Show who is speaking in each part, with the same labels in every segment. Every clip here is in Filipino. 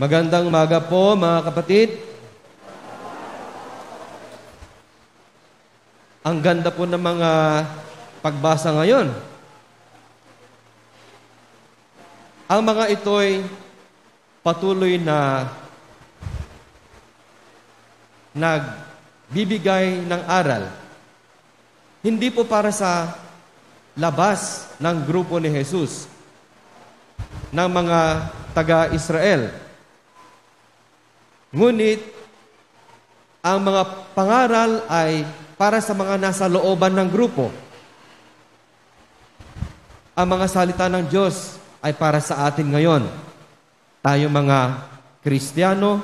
Speaker 1: Magandang maga po mga kapatid. Ang ganda po ng mga pagbasa ngayon. Ang mga ito'y patuloy na nagbibigay ng aral. Hindi po para sa labas ng grupo ni Jesus ng mga taga-Israel Ngunit, ang mga pangaral ay para sa mga nasa looban ng grupo. Ang mga salita ng Diyos ay para sa atin ngayon. Tayo mga Kristiyano,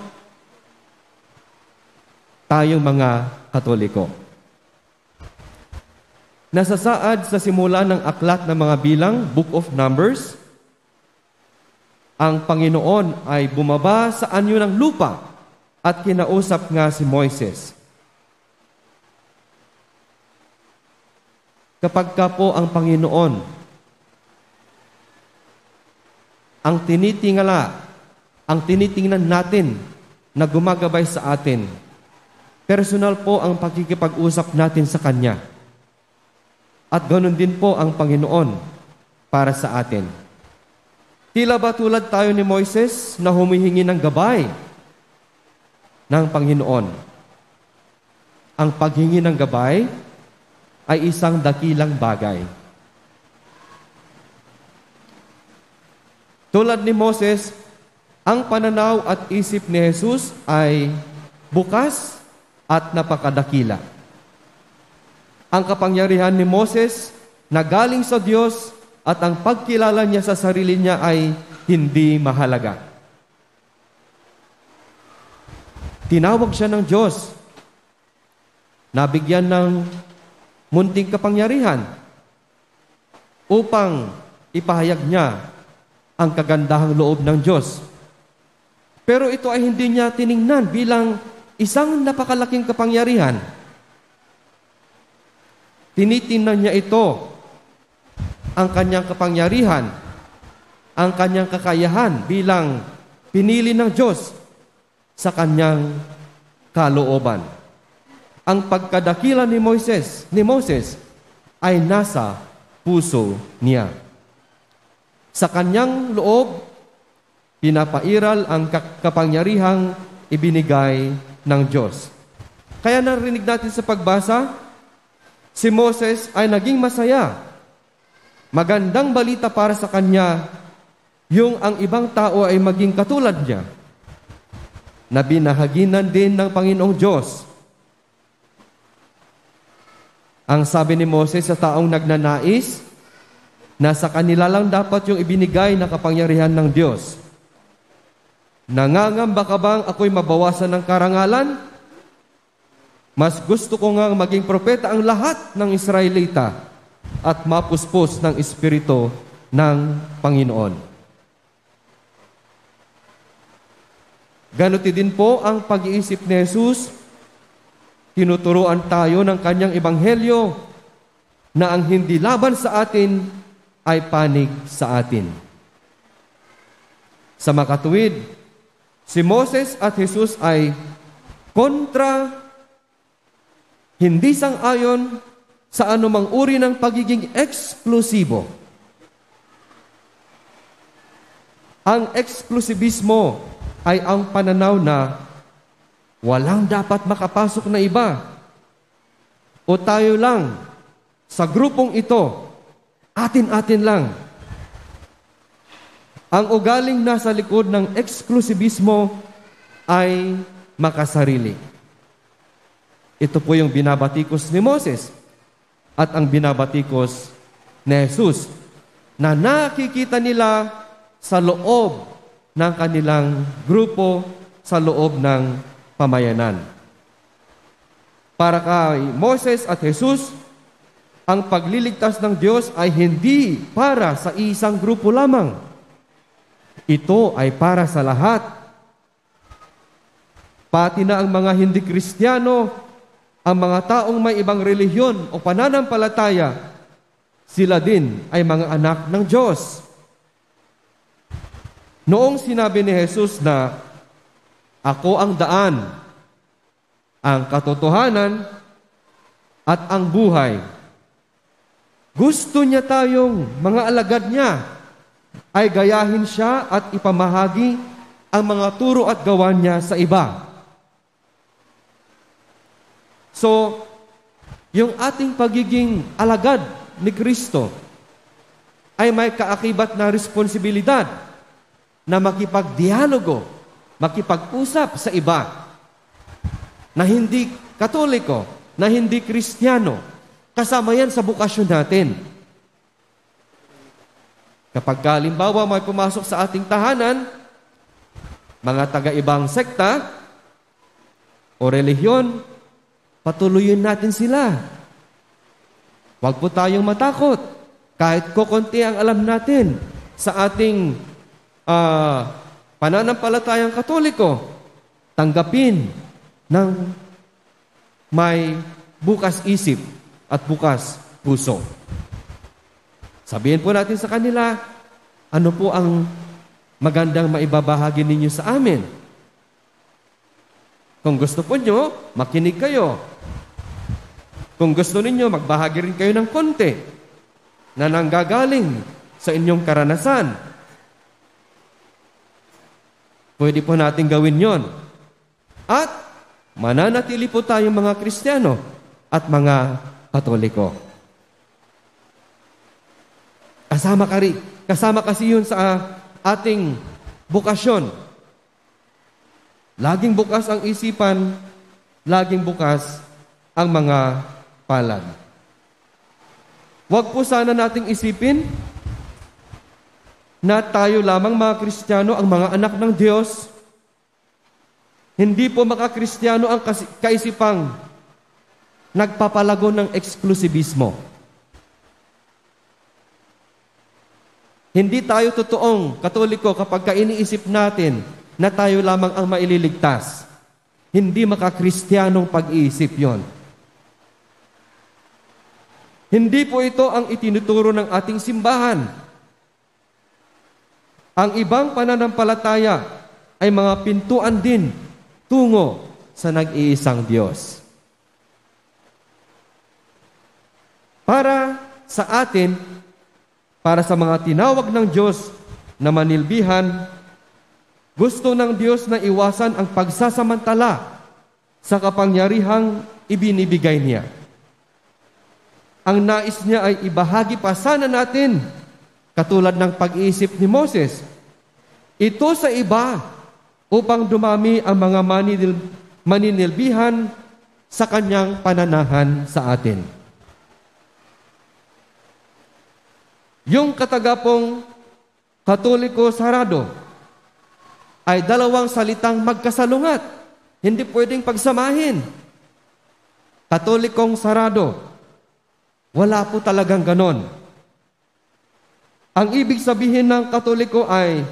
Speaker 1: tayong mga Katoliko. Nasasaad sa simula ng aklat ng mga bilang, Book of Numbers, ang Panginoon ay bumaba sa anyo ng lupa at kinausap nga si Moises. Kapag ka po ang Panginoon ang tinitingala, ang tinitingnan natin na gumagabay sa atin, personal po ang pagkikipag-usap natin sa Kanya. At ganun din po ang Panginoon para sa atin. Tila ba tulad tayo ni Moises na humihingi ng gabay ng Panginoon. Ang paghingi ng gabay ay isang dakilang bagay. Tulad ni Moses, ang pananaw at isip ni Jesus ay bukas at napakadakila. Ang kapangyarihan ni Moses na galing sa Diyos at ang pagkilala niya sa sarili niya ay hindi mahalaga. Tinawag siya ng Diyos. Nabigyan ng munting kapangyarihan upang ipahayag niya ang kagandahang loob ng Diyos. Pero ito ay hindi niya tiningnan bilang isang napakalaking kapangyarihan. Tinitingnan niya ito, ang kanyang kapangyarihan, ang kanyang kakayahan bilang pinili ng Diyos sa kanyang kalooban. Ang pagkadakila ni Moises, ni Moses ay nasa puso niya. Sa kanyang loob, pinapairal ang kapangyarihang ibinigay ng Diyos. Kaya narinig natin sa pagbasa, si Moses ay naging masaya. Magandang balita para sa kanya, yung ang ibang tao ay maging katulad niya na binahaginan din ng Panginoong Diyos. Ang sabi ni Moses sa taong nagnanais, na sa kanila lang dapat yung ibinigay na kapangyarihan ng Diyos. Nangangamba ka bang ako'y mabawasan ng karangalan? Mas gusto ko ngang maging propeta ang lahat ng Israelita at mapuspos ng Espiritu ng Panginoon. Ganuti din po ang pag-iisip ni Jesus. Tinuturuan tayo ng kanyang ebanghelyo na ang hindi laban sa atin ay panig sa atin. Sa makatuwid, si Moses at Jesus ay kontra, hindi sang-ayon sa anumang uri ng pagiging eksklusibo. Ang eksklusibismo ay ang pananaw na walang dapat makapasok na iba. O tayo lang, sa grupong ito, atin-atin lang. Ang ugaling nasa likod ng eksklusibismo ay makasarili. Ito po yung binabatikos ni Moses at ang binabatikos ni Jesus na nakikita nila sa loob ng kanilang grupo sa loob ng pamayanan. Para kay Moses at Jesus, ang pagliligtas ng Diyos ay hindi para sa isang grupo lamang. Ito ay para sa lahat. Pati na ang mga hindi kristyano, ang mga taong may ibang relihiyon o pananampalataya, sila din ay mga anak ng Diyos. Noong sinabi ni Jesus na, Ako ang daan, ang katotohanan, at ang buhay. Gusto niya tayong mga alagad niya ay gayahin siya at ipamahagi ang mga turo at gawa niya sa iba. So, yung ating pagiging alagad ni Kristo ay may kaakibat na responsibilidad na makipagdialogo, makipag-usap sa iba na hindi katoliko, na hindi kristyano. Kasama yan sa bukasyon natin. Kapag kalimbawa may pumasok sa ating tahanan, mga taga-ibang sekta o relihiyon, patuloyin natin sila. Huwag po tayong matakot. Kahit kukunti ang alam natin sa ating uh, pananampalatayang katoliko, tanggapin ng may bukas isip at bukas puso. Sabihin po natin sa kanila, ano po ang magandang maibabahagi ninyo sa amin? Kung gusto po nyo, makinig kayo. Kung gusto ninyo, magbahagi rin kayo ng konti na nanggagaling sa inyong karanasan Pwede po natin gawin yon. At mananatili po tayong mga Kristiyano at mga Katoliko. Kasama, ka rin, kasama kasi yun sa ating bukasyon. Laging bukas ang isipan, laging bukas ang mga palad. Huwag po sana nating isipin na tayo lamang mga Kristiyano ang mga anak ng Diyos. Hindi po makakristiyano ang kaisipang nagpapalago ng eksklusibismo. Hindi tayo totoong katoliko kapag ka iniisip natin na tayo lamang ang maililigtas. Hindi makakristyanong pag-iisip yon. Hindi po ito ang itinuturo ng ating simbahan. Ang ibang pananampalataya ay mga pintuan din tungo sa nag-iisang Diyos. Para sa atin, para sa mga tinawag ng Diyos na manilbihan, gusto ng Diyos na iwasan ang pagsasamantala sa kapangyarihang ibinibigay niya. Ang nais niya ay ibahagi pa sana natin Katulad ng pag-iisip ni Moses. Ito sa iba upang dumami ang mga maninil, maninilbihan sa kanyang pananahan sa atin. Yung katagapong katoliko sarado ay dalawang salitang magkasalungat. Hindi pwedeng pagsamahin. Katolikong sarado. Wala po talagang ganon. Ang ibig sabihin ng katoliko ay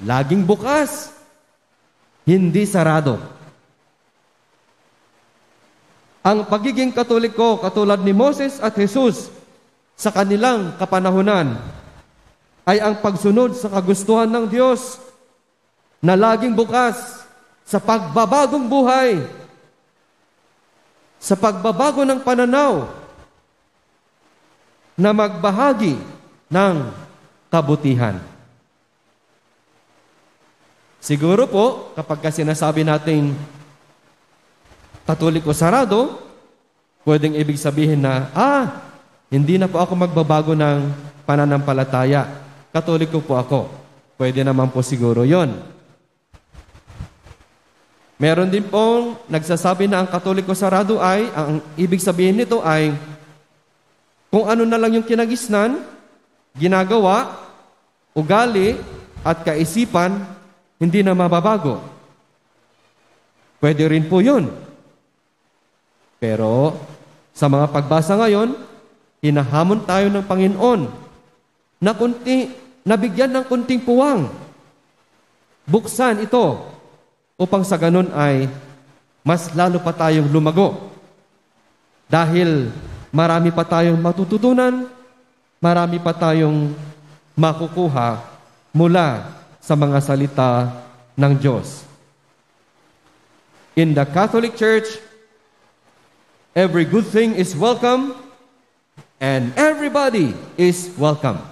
Speaker 1: laging bukas, hindi sarado. Ang pagiging katoliko katulad ni Moses at Jesus sa kanilang kapanahunan ay ang pagsunod sa kagustuhan ng Diyos na laging bukas sa pagbabagong buhay, sa pagbabago ng pananaw, na magbahagi ng kabutihan. Siguro po, kapag ka sinasabi natin katoliko sarado, pwedeng ibig sabihin na, ah, hindi na po ako magbabago ng pananampalataya. Katoliko po ako. Pwede naman po siguro yon. Meron din pong nagsasabi na ang katoliko sarado ay, ang ibig sabihin nito ay, kung ano na lang yung kinagisnan, ginagawa, ugali, at kaisipan, hindi na mababago. Pwede rin po yun. Pero sa mga pagbasa ngayon, hinahamon tayo ng Panginoon na kunti, nabigyan ng kunting puwang. Buksan ito upang sa ganun ay mas lalo pa tayong lumago. Dahil marami pa tayong matututunan marami pa tayong makukuha mula sa mga salita ng Diyos. In the Catholic Church, every good thing is welcome and everybody is welcome.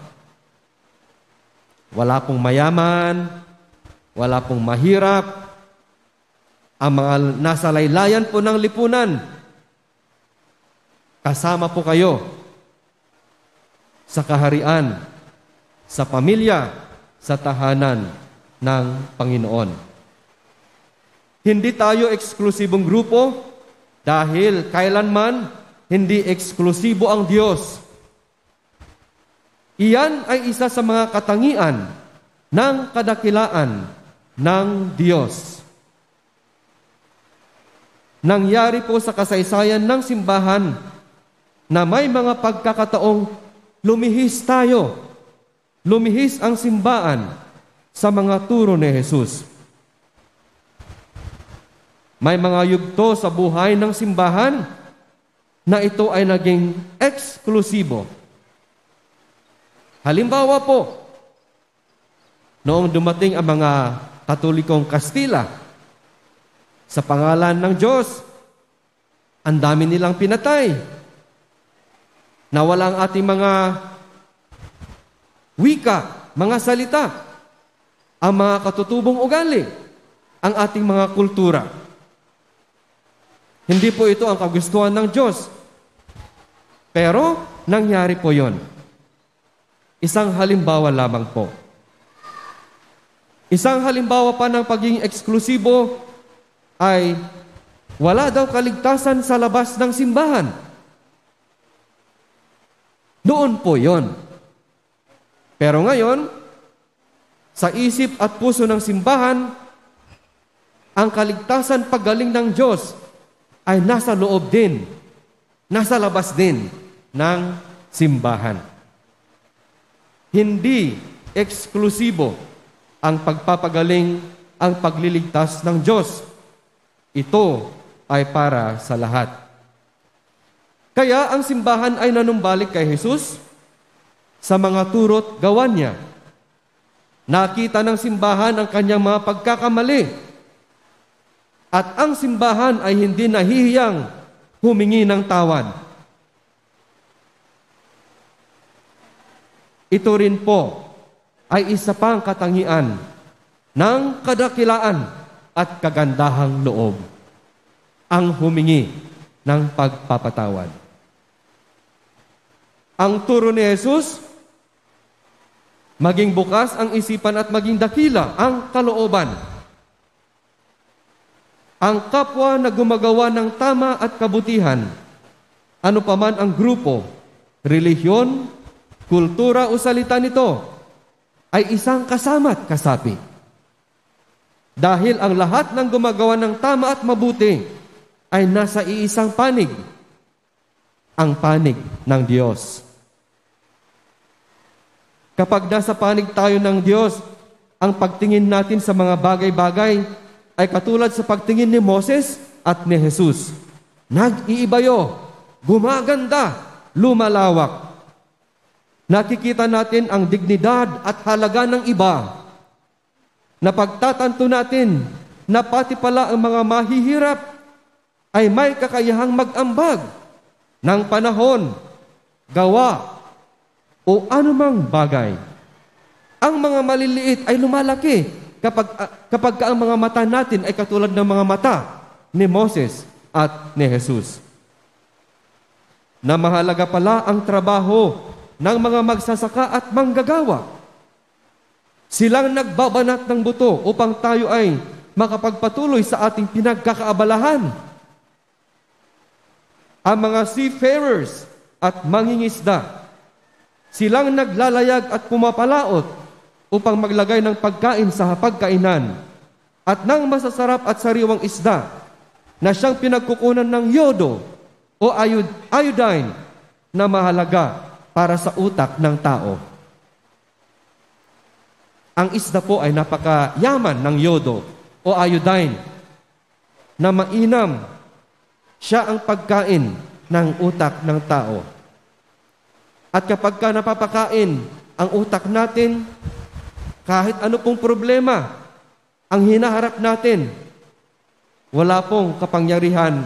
Speaker 1: Wala pong mayaman, wala pong mahirap, ang mga nasa laylayan po ng lipunan, kasama po kayo sa kaharian, sa pamilya, sa tahanan ng Panginoon. Hindi tayo eksklusibong grupo dahil kailanman hindi eksklusibo ang Diyos. Iyan ay isa sa mga katangian ng kadakilaan ng Diyos. Nangyari po sa kasaysayan ng simbahan na may mga pagkakataong Lumihis tayo. Lumihis ang simbaan sa mga turo ni Jesus. May mga yugto sa buhay ng simbahan na ito ay naging eksklusibo. Halimbawa po, noong dumating ang mga Katolikong Kastila, sa pangalan ng Diyos, ang dami nilang pinatay na wala ang ating mga wika, mga salita, ang mga katutubong ugali, ang ating mga kultura. Hindi po ito ang kagustuhan ng Diyos. Pero, nangyari po yon. Isang halimbawa lamang po. Isang halimbawa pa ng pagiging eksklusibo ay wala daw kaligtasan sa labas ng simbahan. Doon po yon. Pero ngayon, sa isip at puso ng simbahan, ang kaligtasan paggaling ng Diyos ay nasa loob din, nasa labas din ng simbahan. Hindi eksklusibo ang pagpapagaling, ang pagliligtas ng Diyos. Ito ay para sa lahat. Kaya ang simbahan ay nanumbalik kay Jesus sa mga turot gawa niya. Nakita ng simbahan ang kanyang mga pagkakamali. At ang simbahan ay hindi nahihiyang humingi ng tawad. Ito rin po ay isa pang katangian ng kadakilaan at kagandahang loob ang humingi ng pagpapatawad. Ang turo ni Jesus, maging bukas ang isipan at maging dakila ang kalooban. Ang kapwa na gumagawa ng tama at kabutihan, ano paman ang grupo, relihiyon, kultura o salita nito, ay isang kasama't kasapi. Dahil ang lahat ng gumagawa ng tama at mabuti ay nasa iisang panig, ang panig ng Diyos. Kapag nasa panig tayo ng Diyos, ang pagtingin natin sa mga bagay-bagay ay katulad sa pagtingin ni Moses at ni Jesus. Nag-iibayo, gumaganda, lumalawak. Nakikita natin ang dignidad at halaga ng iba. Napagtatanto natin na pati pala ang mga mahihirap ay may kakayahang mag-ambag ng panahon, gawa, o anumang bagay. Ang mga maliliit ay lumalaki kapag, ah, kapag ang mga mata natin ay katulad ng mga mata ni Moses at ni Jesus. Na mahalaga pala ang trabaho ng mga magsasaka at manggagawa. Silang nagbabanat ng buto upang tayo ay makapagpatuloy sa ating pinagkakaabalahan. Ang mga seafarers at mangingisda Silang naglalayag at pumapalaot upang maglagay ng pagkain sa hapagkainan at nang masasarap at sariwang isda na siyang pinagkukunan ng yodo o iodine na mahalaga para sa utak ng tao. Ang isda po ay napakayaman ng yodo o iodine na mainam siya ang pagkain ng utak ng tao. At kapag ka napapakain ang utak natin, kahit ano pong problema ang hinaharap natin, wala pong kapangyarihan.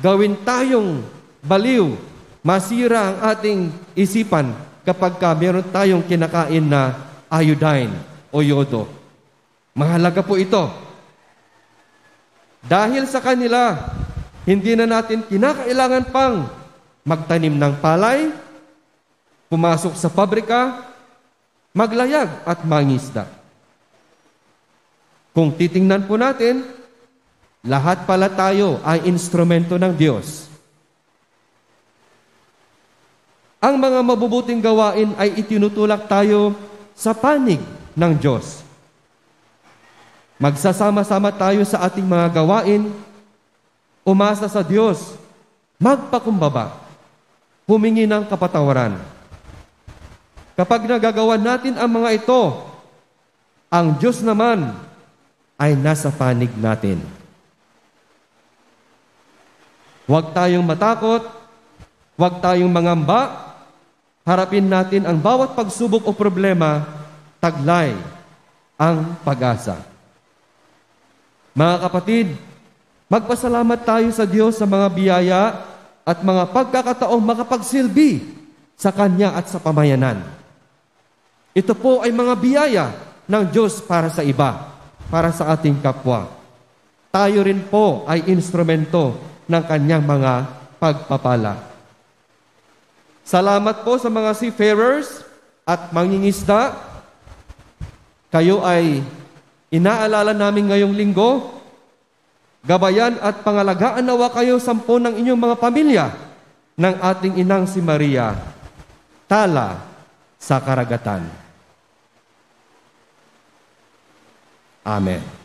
Speaker 1: Gawin tayong baliw, masira ang ating isipan kapag ka meron tayong kinakain na iodine o yodo. Mahalaga po ito. Dahil sa kanila, hindi na natin kinakailangan pang magtanim ng palay, pumasok sa pabrika, maglayag at mangisda. Kung titingnan po natin, lahat pala tayo ay instrumento ng Diyos. Ang mga mabubuting gawain ay itinutulak tayo sa panig ng Diyos. Magsasama-sama tayo sa ating mga gawain, umasa sa Diyos, magpakumbaba humingi ng kapatawaran. Kapag nagagawa natin ang mga ito, ang Diyos naman ay nasa panig natin. Huwag tayong matakot, huwag tayong mangamba, harapin natin ang bawat pagsubok o problema, taglay ang pag-asa. Mga kapatid, magpasalamat tayo sa Diyos sa mga biyaya at mga pagkakataong makapagsilbi sa Kanya at sa pamayanan. Ito po ay mga biyaya ng Diyos para sa iba, para sa ating kapwa. Tayo rin po ay instrumento ng Kanyang mga pagpapala. Salamat po sa mga seafarers at mangingisda. Kayo ay inaalala namin ngayong linggo Gabayan at pangalagaan nawa kayo sampo ng inyong mga pamilya ng ating inang si Maria, tala sa karagatan. Amen.